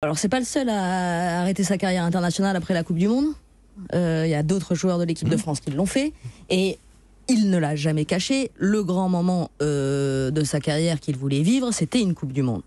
Alors c'est pas le seul à arrêter sa carrière internationale après la Coupe du Monde. Euh, il y a d'autres joueurs de l'équipe de mhm. France qui l'ont fait. Et il ne l'a jamais caché. Le grand moment euh, de sa carrière qu'il voulait vivre, c'était une Coupe du Monde.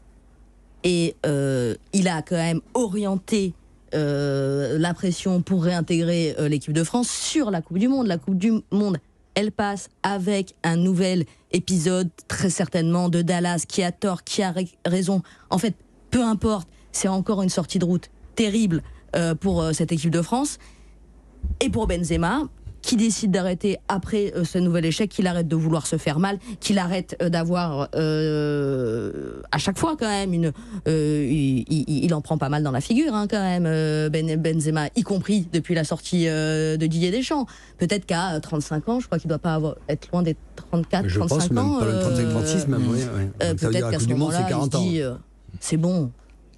Et euh, il a quand même orienté la pression pour réintégrer l'équipe de France sur la Coupe du Monde. La Coupe du Monde, elle passe avec un nouvel épisode, très certainement, de Dallas, qui a tort, qui a raison. En fait, peu importe c'est encore une sortie de route terrible euh, pour euh, cette équipe de France. Et pour Benzema, qui décide d'arrêter après euh, ce nouvel échec, qu'il arrête de vouloir se faire mal, qu'il arrête d'avoir à chaque fois quand même une, il, en prend pas mal dans la figure hein, quand même ben, Benzema, y compris depuis la sortie de Didier Deschamps. Peut-être qu'à 35 ans, je crois qu'il doit pas avoir, être loin des 34, je 35 pense, ans. Même, pas 35, 36 même. Oui, Peut-être qu'à ce moment-là, il se dit c'est bon,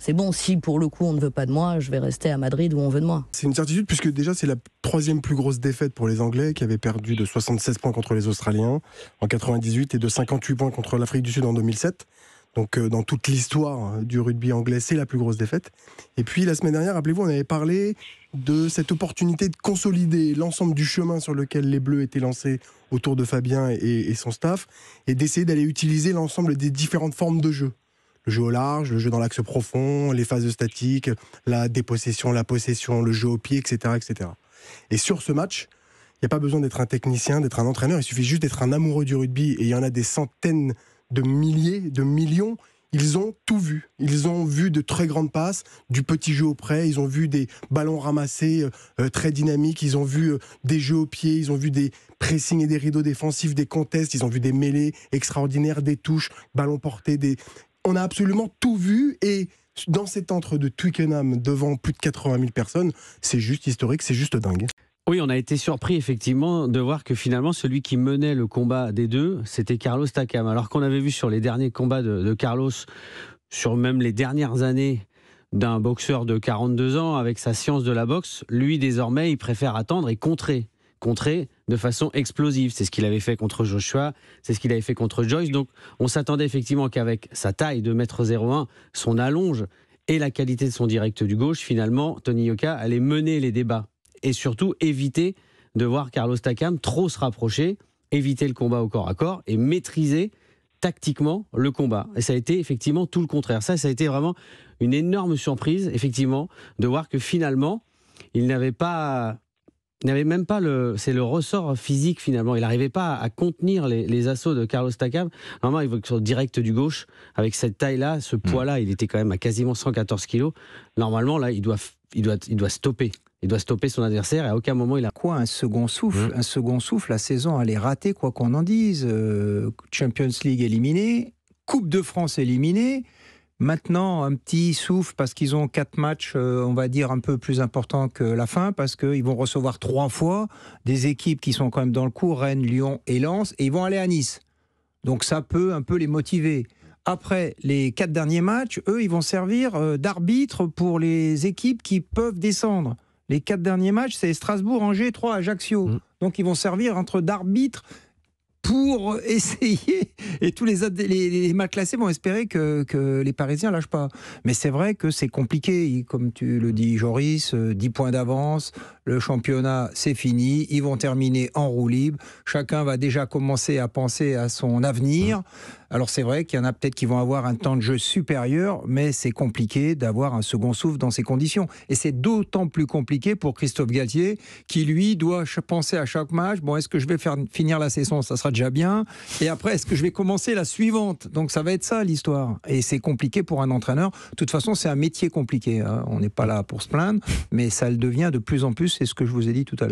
c'est bon, si pour le coup on ne veut pas de moi, je vais rester à Madrid où on veut de moi. C'est une certitude puisque déjà c'est la troisième plus grosse défaite pour les Anglais qui avaient perdu de 76 points contre les Australiens en 98 et de 58 points contre l'Afrique du Sud en 2007. Donc euh, dans toute l'histoire hein, du rugby anglais, c'est la plus grosse défaite. Et puis la semaine dernière, rappelez-vous, on avait parlé de cette opportunité de consolider l'ensemble du chemin sur lequel les Bleus étaient lancés autour de Fabien et son staff, et d'essayer d'aller utiliser l'ensemble des différentes formes de jeu le jeu au large, le jeu dans l'axe profond, les phases de statique, la dépossession, la possession, le jeu au pied, etc. etc. Et sur ce match, il n'y a pas besoin d'être un technicien, d'être un entraîneur, il suffit juste d'être un amoureux du rugby, et il y en a des centaines de milliers, de millions ils ont tout vu. Ils ont vu de très grandes passes, du petit jeu au près, ils ont vu des ballons ramassés euh, euh, très dynamiques, ils ont vu euh, des jeux au pied, ils ont vu des pressings et des rideaux défensifs, des contests, ils ont vu des mêlées extraordinaires, des touches, ballons portés, des, on a absolument tout vu et dans cet entre de Twickenham devant plus de 80 000 personnes, c'est juste historique, c'est juste dingue. Oui, on a été surpris effectivement de voir que finalement celui qui menait le combat des deux, c'était Carlos Takam. Alors qu'on avait vu sur les derniers combats de, de Carlos, sur même les dernières années d'un boxeur de 42 ans avec sa science de la boxe, lui désormais il préfère attendre et contrer contrer de façon explosive. C'est ce qu'il avait fait contre Joshua, c'est ce qu'il avait fait contre Joyce. Donc on s'attendait effectivement qu'avec sa taille de mètre m 01 son allonge et la qualité de son direct du gauche, finalement, Tony Yoka allait mener les débats et surtout éviter de voir Carlos Takam trop se rapprocher, éviter le combat au corps à corps et maîtriser tactiquement le combat. Et ça a été effectivement tout le contraire. Ça, ça a été vraiment une énorme surprise, effectivement, de voir que finalement, il n'avait pas il n'avait même pas le, c'est le ressort physique finalement. Il n'arrivait pas à contenir les, assauts de Carlos Takam. Normalement, il voit sur direct du gauche, avec cette taille-là, ce hmm. poids-là, il était quand même à quasiment 114 kilos. Normalement, là, il doit, il doit, il doit stopper. Il doit stopper son adversaire et à aucun moment il a. Quoi, un second souffle hmm. Un second souffle, la saison, allait rater quoi qu'on en dise. Euh, Champions League éliminée, Coupe de France éliminée. Maintenant, un petit souffle parce qu'ils ont quatre matchs, euh, on va dire, un peu plus importants que la fin, parce qu'ils vont recevoir trois fois des équipes qui sont quand même dans le coup, Rennes, Lyon et Lens, et ils vont aller à Nice. Donc ça peut un peu les motiver. Après les quatre derniers matchs, eux, ils vont servir euh, d'arbitre pour les équipes qui peuvent descendre. Les quatre derniers matchs, c'est Strasbourg, Angers, 3, Ajaccio. Mm. Donc ils vont servir entre d'arbitre pour essayer. Et tous les, les, mal classés vont espérer que, les Parisiens lâchent pas. Mais c'est vrai que c'est compliqué. Comme tu le dis, Joris, 10 euh, points d'avance, le championnat, c'est fini. Ils vont terminer en roue libre. Chacun va déjà commencer à penser à son avenir. Alors c'est vrai qu'il y en a peut-être qui vont avoir un temps de jeu supérieur, mais c'est compliqué d'avoir un second souffle dans ces conditions. Et c'est d'autant plus compliqué pour Christophe Galtier, qui lui doit penser à chaque match, bon, est-ce que je vais faire, finir la saison, ça sera déjà bien, et après, est-ce que je vais commencer la suivante Donc ça va être ça l'histoire. Et c'est compliqué pour un entraîneur. De toute façon, c'est un métier compliqué. Hein. On n'est pas là pour se plaindre, mais ça le devient de plus en plus, c'est ce que je vous ai dit tout à l'heure.